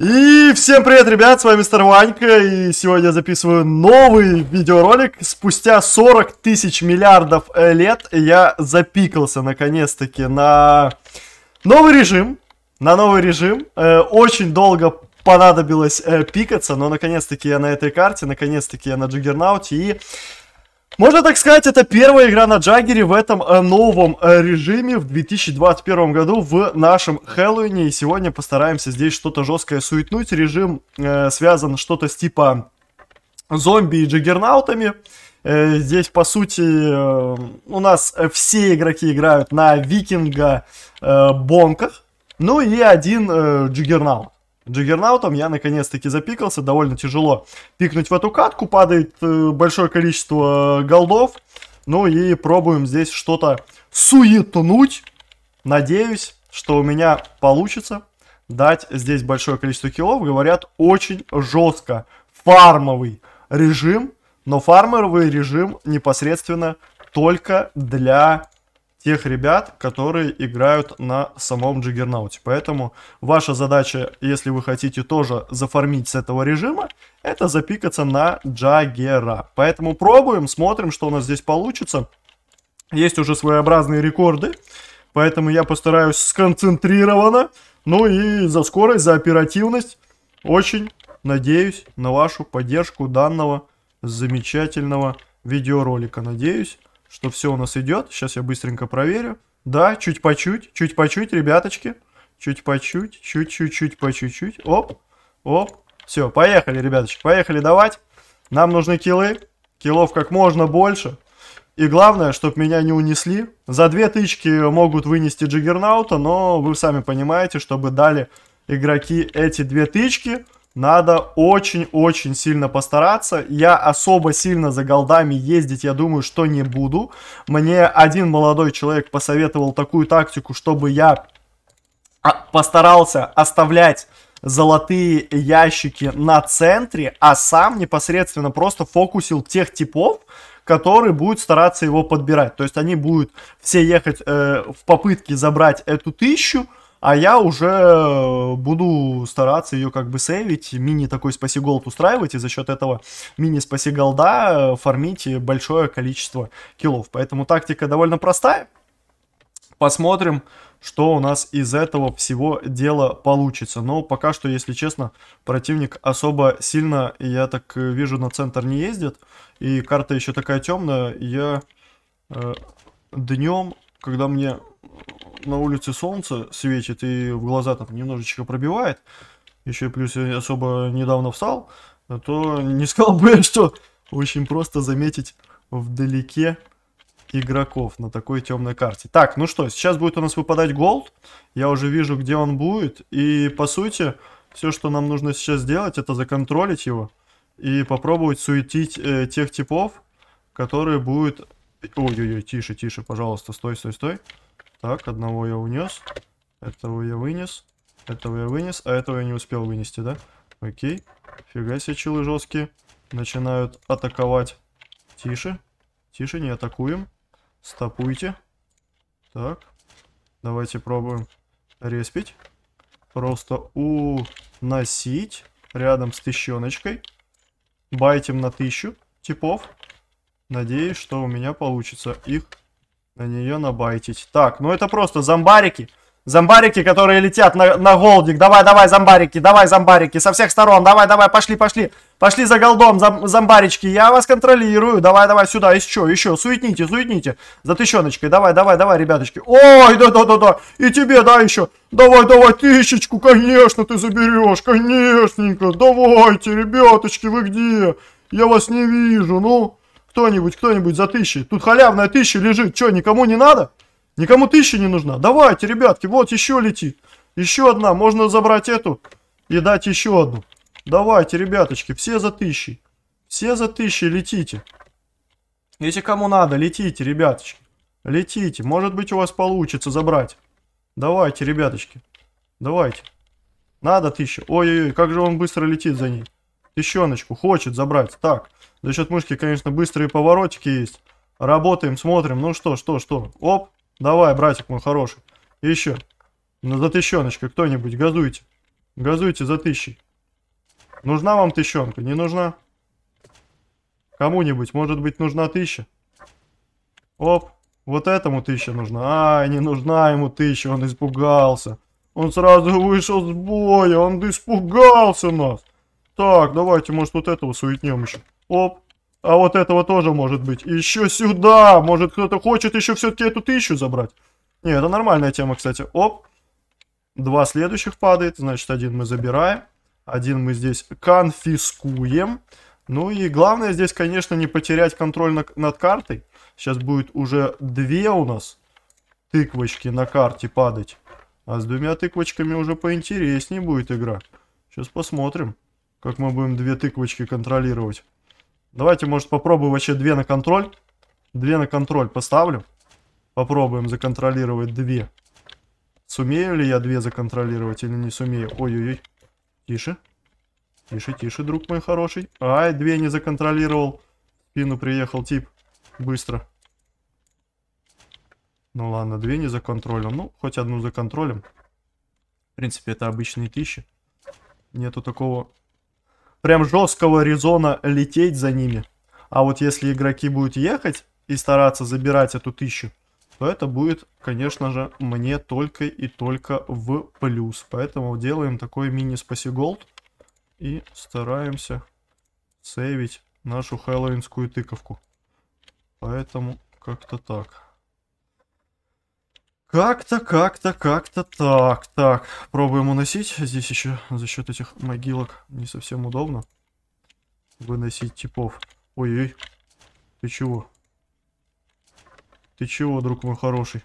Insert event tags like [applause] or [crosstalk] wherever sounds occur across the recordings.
И всем привет, ребят, с вами Мистер Ванька, и сегодня я записываю новый видеоролик. Спустя 40 тысяч миллиардов э, лет я запикался, наконец-таки, на новый режим. На новый режим. Э, очень долго понадобилось э, пикаться, но наконец-таки я на этой карте, наконец-таки я на Джиггернауте, и можно так сказать, это первая игра на Джаггере в этом э, новом э, режиме в 2021 году в нашем Хэллоуине. И сегодня постараемся здесь что-то жесткое суетнуть. Режим э, связан что-то с типа зомби и джаггернаутами. Э, здесь, по сути, э, у нас все игроки играют на викинга э, бонках. Ну и один э, джиггернаут. Джиггернаутом. Я наконец-таки запикался, довольно тяжело пикнуть в эту катку, падает э, большое количество э, голдов. Ну и пробуем здесь что-то суетнуть. Надеюсь, что у меня получится дать здесь большое количество киллов. Говорят, очень жестко фармовый режим, но фармовый режим непосредственно только для тех ребят, которые играют на самом Джиггернауте. Поэтому ваша задача, если вы хотите тоже зафармить с этого режима, это запикаться на Джаггера. Поэтому пробуем, смотрим, что у нас здесь получится. Есть уже своеобразные рекорды, поэтому я постараюсь сконцентрированно, ну и за скорость, за оперативность. Очень надеюсь на вашу поддержку данного замечательного видеоролика. Надеюсь, что все у нас идет. Сейчас я быстренько проверю. Да, чуть по чуть, чуть по чуть, ребяточки. Чуть по чуть, чуть-чуть-чуть по чуть-чуть. Оп, оп. Все, поехали, ребяточки, поехали давать. Нам нужны килы. Килов как можно больше. И главное, чтобы меня не унесли. За две тычки могут вынести Джиггернаута, но вы сами понимаете, чтобы дали игроки эти две тычки – надо очень-очень сильно постараться. Я особо сильно за голдами ездить, я думаю, что не буду. Мне один молодой человек посоветовал такую тактику, чтобы я а, постарался оставлять золотые ящики на центре, а сам непосредственно просто фокусил тех типов, которые будут стараться его подбирать. То есть они будут все ехать э, в попытке забрать эту тысячу, а я уже э, буду стараться ее как бы сейвить, мини такой спаси голд устраивать, и за счет этого мини спаси голда фармить большое количество киллов. Поэтому тактика довольно простая. Посмотрим, что у нас из этого всего дела получится. Но пока что, если честно, противник особо сильно, я так вижу, на центр не ездит. И карта еще такая темная. Я э, днем, когда мне на улице солнце светит и в глаза там немножечко пробивает, еще плюс я особо недавно встал, то не сказал бы, [laughs] что очень просто заметить вдалеке игроков на такой темной карте. Так, ну что, сейчас будет у нас выпадать голд. Я уже вижу, где он будет. И, по сути, все, что нам нужно сейчас сделать, это законтролить его. И попробовать суетить э, тех типов, которые будут... Ой-ой-ой, тише, тише, пожалуйста, стой, стой, стой. Так, одного я унес. Этого я вынес. Этого я вынес. А этого я не успел вынести, да? Окей. Фига себе, чилы жесткие. Начинают атаковать. Тише. Тише, не атакуем. Стопуйте. Так. Давайте пробуем респить. Просто уносить. Рядом с тыщеночкой. Байтим на тысячу типов. Надеюсь, что у меня получится их на нее набайтить. Так, ну это просто зомбарики. Зомбарики, которые летят на, на голдик. Давай, давай, зомбарики, давай, зомбарики. Со всех сторон. Давай, давай, пошли, пошли. Пошли за голдом, зом, зомбарички. Я вас контролирую. Давай, давай, сюда. Еще, еще. Суетните, суетните. За тыщеночкой. Давай, давай, давай, ребяточки. Ой, да, да, да, да. И тебе, да, еще. Давай, давай, тысячечку, конечно, ты заберешь. Конечненько. Давайте, ребяточки, вы где? Я вас не вижу, ну. Кто-нибудь, кто-нибудь за тысячи. Тут халявная тысяча лежит. Что, никому не надо? Никому тысяча не нужна? Давайте, ребятки, вот еще летит. Еще одна. Можно забрать эту и дать еще одну. Давайте, ребяточки, все за тысячи. Все за тысячи летите. Если кому надо, летите, ребяточки. Летите. Может быть, у вас получится забрать. Давайте, ребяточки. Давайте. Надо тысяча. Ой-ой-ой, как же он быстро летит за ней. Песченочку хочет забрать. Так, за счет мышки, конечно, быстрые поворотики есть. Работаем, смотрим. Ну что, что, что. Оп, давай, братик мой хороший. еще. Ну, за тыщеночкой кто-нибудь, газуйте. Газуйте за тысячей. Нужна вам тыщенка? Не нужна? Кому-нибудь, может быть, нужна тысяча? Оп, вот этому тысяча нужна. Ай, не нужна ему тысяча, он испугался. Он сразу вышел с боя, он испугался нас. Так, давайте, может, вот этого суетнем еще. Оп. А вот этого тоже может быть. Еще сюда. Может, кто-то хочет еще все-таки эту тысячу забрать. Не, это нормальная тема, кстати. Оп. Два следующих падает. Значит, один мы забираем. Один мы здесь конфискуем. Ну и главное здесь, конечно, не потерять контроль на, над картой. Сейчас будет уже две у нас тыквочки на карте падать. А с двумя тыквочками уже поинтереснее будет игра. Сейчас посмотрим. Как мы будем две тыквочки контролировать. Давайте, может, попробую вообще две на контроль. Две на контроль поставлю. Попробуем законтролировать две. Сумею ли я две законтролировать или не сумею? Ой-ой-ой. Тише. Тише, тише, друг мой хороший. Ай, две не законтролировал. В спину приехал тип. Быстро. Ну ладно, две не законтролил. Ну, хоть одну законтролим. В принципе, это обычные тысячи. Нету такого прям жесткого резона лететь за ними. А вот если игроки будут ехать и стараться забирать эту тысячу, то это будет, конечно же, мне только и только в плюс. Поэтому делаем такой мини-спаси голд и стараемся сейвить нашу хэллоуинскую тыковку. Поэтому как-то так. Как-то, как-то, как-то так. Так, пробуем уносить. Здесь еще за счет этих могилок не совсем удобно выносить типов. Ой-ой, ты чего? Ты чего, друг мой хороший?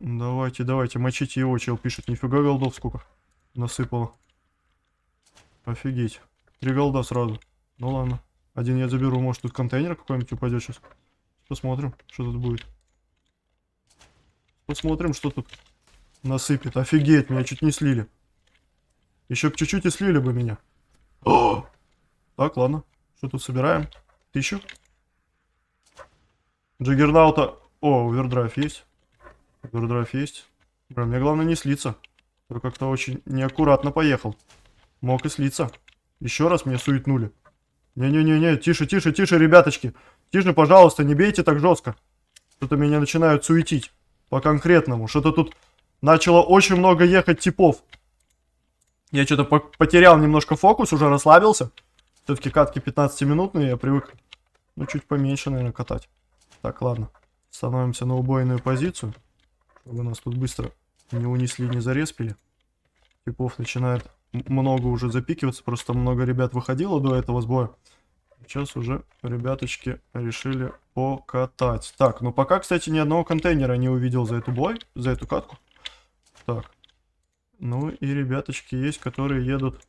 Давайте, давайте, мочите его, чел пишет. Нифига голдов сколько насыпало. Офигеть. Три голда сразу. Ну ладно. Один я заберу, может тут контейнер какой-нибудь упадет сейчас. Посмотрим, что тут будет. Посмотрим, что тут насыпет. Офигеть, меня чуть не слили. Еще бы чуть-чуть и слили бы меня. О! [gasps] Так, ладно. Что тут собираем? Тысячу. Джиггернаута. О, овердрайв есть. Овердрайв есть. Бля, мне главное не слиться. Я как-то очень неаккуратно поехал. Мог и слиться. Еще раз мне суетнули. Не-не-не-не, тише, тише, тише, ребяточки. Тише, пожалуйста, не бейте так жестко. Что-то меня начинают суетить по-конкретному. Что-то тут начало очень много ехать типов. Я что-то по потерял немножко фокус, уже расслабился. Все-таки катки 15-минутные, я привык, ну, чуть поменьше, наверное, катать. Так, ладно. Становимся на убойную позицию. Чтобы нас тут быстро не унесли, не зареспили. Типов начинает много уже запикиваться, просто много ребят выходило до этого сбоя сейчас уже, ребяточки, решили покатать. Так, ну пока, кстати, ни одного контейнера не увидел за эту бой, за эту катку. Так. Ну и ребяточки есть, которые едут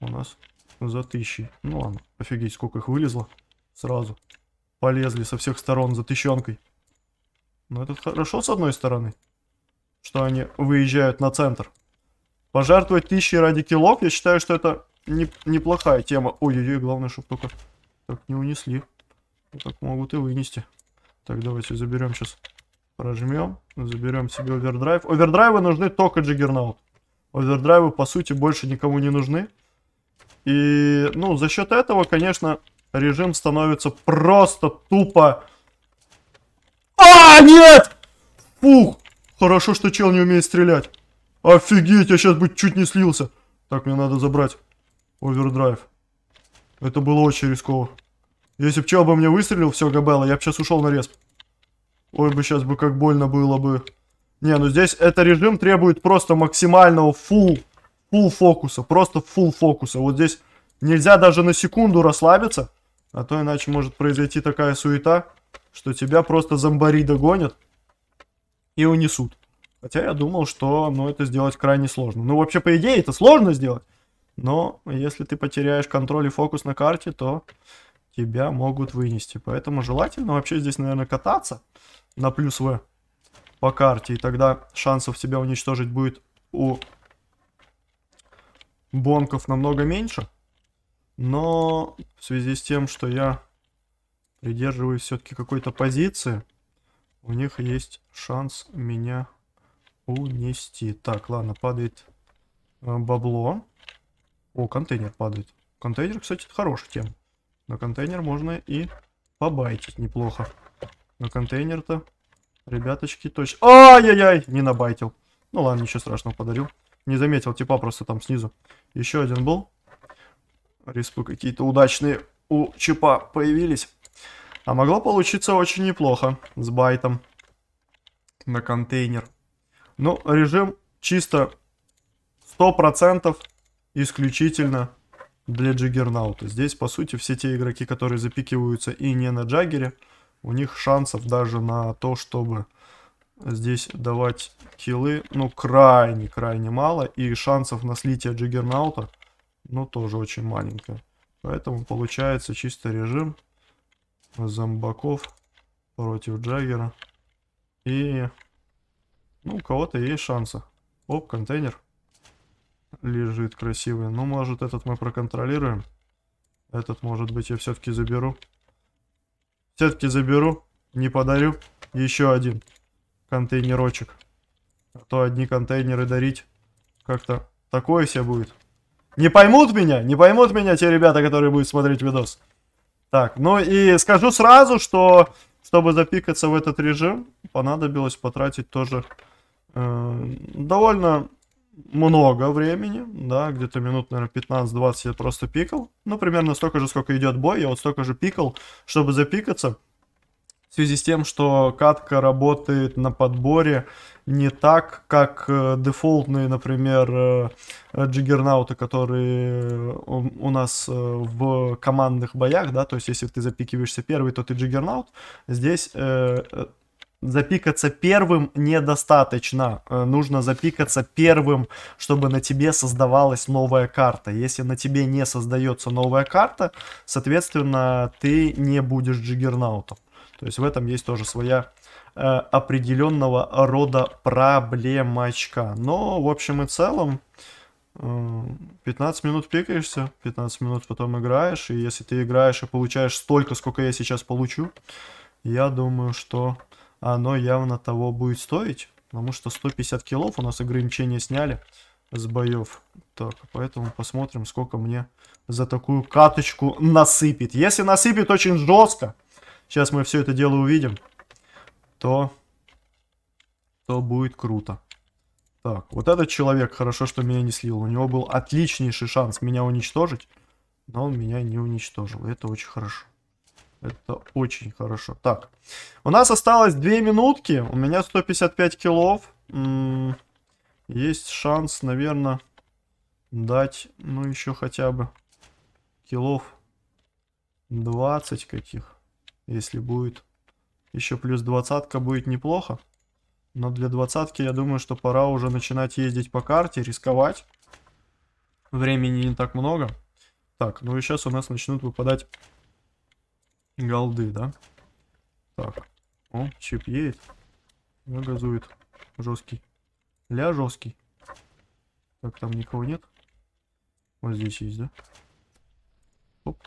у нас за тысячи. Ну ладно, офигеть, сколько их вылезло сразу. Полезли со всех сторон за тыщенкой. Но ну, это хорошо с одной стороны, что они выезжают на центр. Пожертвовать тысячи ради килов, я считаю, что это не, неплохая тема. Ой-ой-ой, главное, чтобы только так, не унесли. так могут и вынести. Так, давайте заберем сейчас. Прожмем. Заберем себе овердрайв. Овердрайвы нужны только джиггернаут. Овердрайвы, по сути, больше никому не нужны. И, ну, за счет этого, конечно, режим становится просто тупо... А, нет! Фух! Хорошо, что чел не умеет стрелять. Офигеть, я сейчас бы чуть не слился. Так, мне надо забрать овердрайв. Это было очень рисково. Если бы чел бы мне выстрелил, все, Габелла, я бы сейчас ушел на респ. Ой, бы сейчас бы как больно было бы. Не, ну здесь это режим требует просто максимального full, full фокуса. Просто full фокуса. Вот здесь нельзя даже на секунду расслабиться. А то иначе может произойти такая суета, что тебя просто зомбари догонят и унесут. Хотя я думал, что ну, это сделать крайне сложно. Ну, вообще, по идее, это сложно сделать. Но если ты потеряешь контроль и фокус на карте, то тебя могут вынести. Поэтому желательно вообще здесь, наверное, кататься на плюс В по карте. И тогда шансов себя уничтожить будет у бонков намного меньше. Но в связи с тем, что я придерживаюсь все-таки какой-то позиции, у них есть шанс меня унести. Так, ладно, падает э, бабло. О, контейнер падает. Контейнер, кстати, хороший тем. На контейнер можно и побайтить неплохо. На контейнер-то, ребяточки, точно... Ай-яй-яй, не набайтил. Ну ладно, ничего страшного, подарил. Не заметил типа просто там снизу. Еще один был. Респы какие-то удачные у чипа появились. А могло получиться очень неплохо с байтом на контейнер. Ну, режим чисто 100% исключительно для Джиггернаута. Здесь, по сути, все те игроки, которые запикиваются и не на Джаггере, у них шансов даже на то, чтобы здесь давать хилы, ну, крайне-крайне мало. И шансов на слитие Джиггернаута, ну, тоже очень маленько. Поэтому получается чисто режим зомбаков против Джаггера. И, ну, у кого-то есть шансы. Оп, контейнер лежит красивый. Ну, может, этот мы проконтролируем. Этот, может быть, я все-таки заберу. Все-таки заберу. Не подарю. Еще один контейнерочек. А то одни контейнеры дарить. Как-то такое все будет. Не поймут меня, не поймут меня те ребята, которые будут смотреть видос. Так, ну и скажу сразу, что чтобы запикаться в этот режим, понадобилось потратить тоже э, довольно много времени, да, где-то минут, наверное, 15-20 я просто пикал. Ну, примерно столько же, сколько идет бой, я вот столько же пикал, чтобы запикаться. В связи с тем, что катка работает на подборе не так, как э, дефолтные, например, э, э, джиггернауты, которые у нас в командных боях, да, то есть если ты запикиваешься первый, то ты джиггернаут. Здесь запикаться первым недостаточно. Э, нужно запикаться первым, чтобы на тебе создавалась новая карта. Если на тебе не создается новая карта, соответственно, ты не будешь джиггернаутом. То есть в этом есть тоже своя э, определенного рода проблемочка. Но в общем и целом, 15 э, минут пикаешься, 15 минут потом играешь, и если ты играешь и получаешь столько, сколько я сейчас получу, я думаю, что оно явно того будет стоить. Потому что 150 килов у нас ограничение сняли с боев. Так, поэтому посмотрим, сколько мне за такую каточку насыпет. Если насыпет очень жестко, сейчас мы все это дело увидим, то, то будет круто. Так, вот этот человек, хорошо, что меня не слил. У него был отличнейший шанс меня уничтожить, но он меня не уничтожил. Это очень хорошо. Это очень хорошо. Так, у нас осталось 2 минутки. У меня 155 килов. Есть шанс, наверное, дать, ну, еще хотя бы килов 20 каких. Если будет еще плюс двадцатка, будет неплохо. Но для двадцатки, я думаю, что пора уже начинать ездить по карте, рисковать. Времени не так много. Так, ну и сейчас у нас начнут выпадать голды, да? Так. О, чип едет. Я ну, газует. Жесткий. Ля жесткий. Так, там никого нет. Вот здесь есть, да? Оп.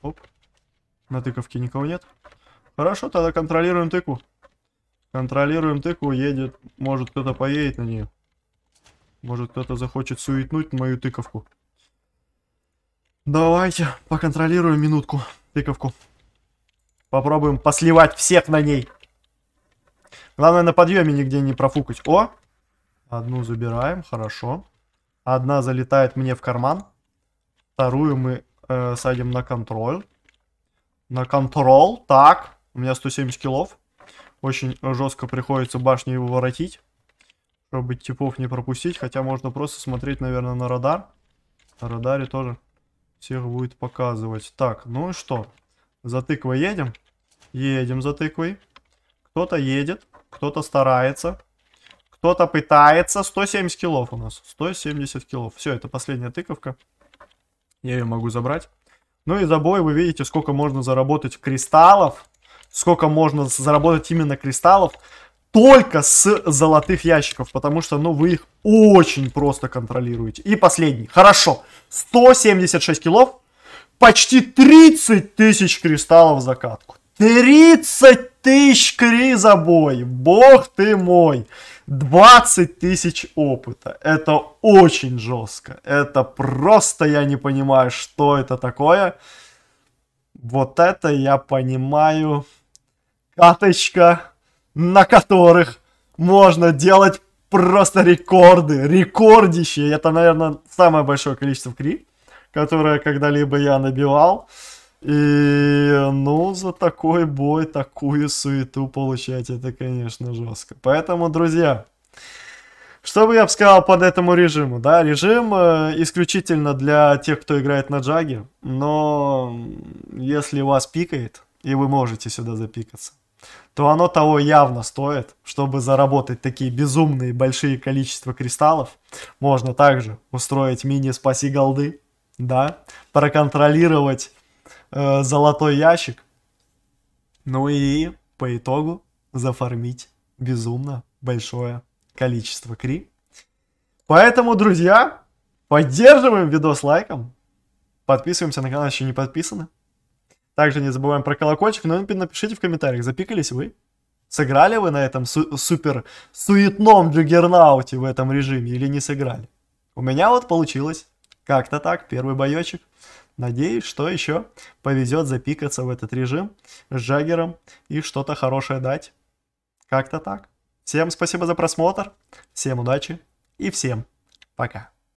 Оп. На тыковке никого нет. Хорошо, тогда контролируем тыку. Контролируем тыку, едет. Может кто-то поедет на нее. Может кто-то захочет суетнуть мою тыковку. Давайте поконтролируем минутку тыковку. Попробуем посливать всех на ней. Главное на подъеме нигде не профукать. О! Одну забираем, хорошо. Одна залетает мне в карман. Вторую мы э, садим на контроль. На контрол. Так, у меня 170 килов. Очень жестко приходится башню его воротить. Чтобы типов не пропустить. Хотя можно просто смотреть, наверное, на радар. На радаре тоже всех будет показывать. Так, ну и что, за тыквой едем? Едем за тыквой. Кто-то едет, кто-то старается, кто-то пытается. 170 килов у нас, 170 килов. Все, это последняя тыковка. Я ее могу забрать. Ну и за бой вы видите, сколько можно заработать кристаллов. Сколько можно заработать именно кристаллов только с золотых ящиков, потому что, ну, вы их очень просто контролируете. И последний. Хорошо. 176 килов. Почти 30 тысяч кристаллов в закатку. 30 тысяч кри за бой Бог ты мой. 20 тысяч опыта. Это очень жестко. Это просто я не понимаю, что это такое. Вот это я понимаю. Каточка, на которых можно делать просто рекорды, рекордище. Это, наверное, самое большое количество кри, которое когда-либо я набивал. И, ну, за такой бой, такую суету получать, это, конечно, жестко. Поэтому, друзья, что бы я сказал под этому режиму? Да, режим э, исключительно для тех, кто играет на джаге, но если вас пикает, и вы можете сюда запикаться, то оно того явно стоит, чтобы заработать такие безумные большие количества кристаллов. Можно также устроить мини-спаси голды, да, проконтролировать э, золотой ящик, ну и по итогу зафармить безумно большое количество кри. Поэтому, друзья, поддерживаем видос лайком, подписываемся на канал, еще не подписаны, также не забываем про колокольчик, но напишите в комментариях, запикались вы? Сыграли вы на этом су- супер суетном джиггернауте в этом режиме или не сыграли? У меня вот получилось как-то так, первый боечек. Надеюсь, что еще повезет запикаться в этот режим с Джаггером и что-то хорошее дать. Как-то так. Всем спасибо за просмотр, всем удачи и всем пока.